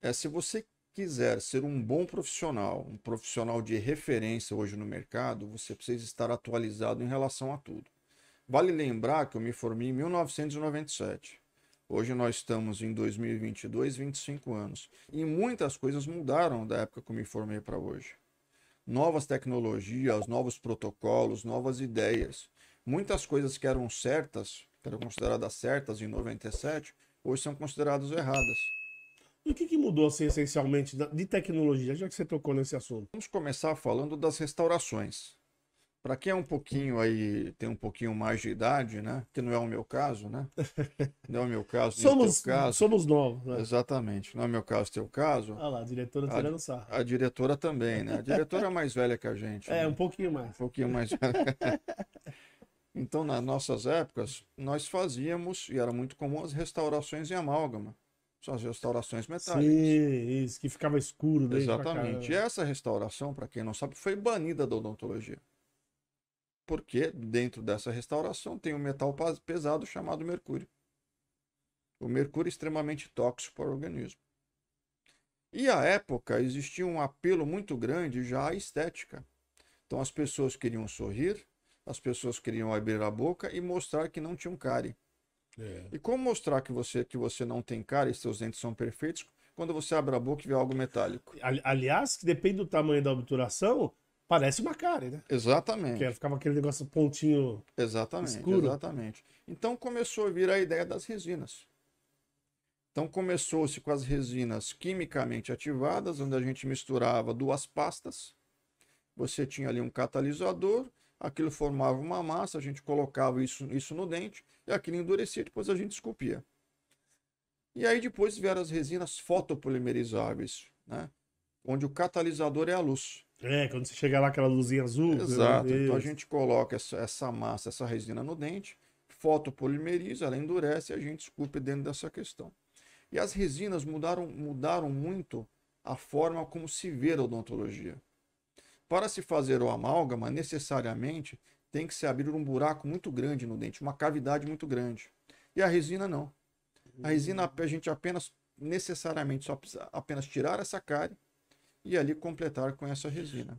é se você quiser ser um bom profissional, um profissional de referência hoje no mercado, você precisa estar atualizado em relação a tudo. Vale lembrar que eu me formei em 1997. Hoje nós estamos em 2022, 25 anos. E muitas coisas mudaram da época que eu me formei para hoje. Novas tecnologias, novos protocolos, novas ideias. Muitas coisas que eram certas, que eram consideradas certas em 97, hoje são consideradas erradas o que, que, mudou, assim, essencialmente, de tecnologia, já que você tocou nesse assunto? Vamos começar falando das restaurações. Para quem é um pouquinho aí, tem um pouquinho mais de idade, né? Que não é o meu caso, né? Não é o meu caso, somos, caso. Somos novos, né? Exatamente. Não é o meu caso, teu caso. Olha lá, a diretora tirando sarro. A diretora também, né? A diretora é mais velha que a gente. É, né? um pouquinho mais. Um pouquinho mais velha. então, nas nossas épocas, nós fazíamos, e era muito comum, as restaurações em amálgama são as restaurações metálicas. Sim, isso que ficava escuro. Exatamente. E essa restauração, para quem não sabe, foi banida da odontologia. Porque dentro dessa restauração tem um metal pesado chamado mercúrio. O mercúrio é extremamente tóxico para o organismo. E à época existia um apelo muito grande já à estética. Então as pessoas queriam sorrir, as pessoas queriam abrir a boca e mostrar que não tinham cárie. E como mostrar que você, que você não tem cara e seus dentes são perfeitos quando você abre a boca e vê algo metálico? Aliás, que depende do tamanho da obturação, parece uma cara, né? Exatamente. Porque ficava aquele negócio pontinho exatamente, escuro. Exatamente. Então começou a vir a ideia das resinas. Então começou-se com as resinas quimicamente ativadas, onde a gente misturava duas pastas. Você tinha ali um catalisador aquilo formava uma massa, a gente colocava isso, isso no dente e aquilo endurecia, depois a gente esculpia. E aí depois vieram as resinas fotopolimerizáveis, né? onde o catalisador é a luz. É, quando você chega lá aquela luzinha azul. Né? Exato. Então a gente coloca essa, essa massa, essa resina no dente, fotopolimeriza, ela endurece e a gente esculpe dentro dessa questão. E as resinas mudaram, mudaram muito a forma como se vê a odontologia. Para se fazer o amálgama, necessariamente tem que se abrir um buraco muito grande no dente, uma cavidade muito grande. E a resina não. A resina hum. a gente apenas necessariamente só precisa apenas tirar essa cárie e ali completar com essa resina.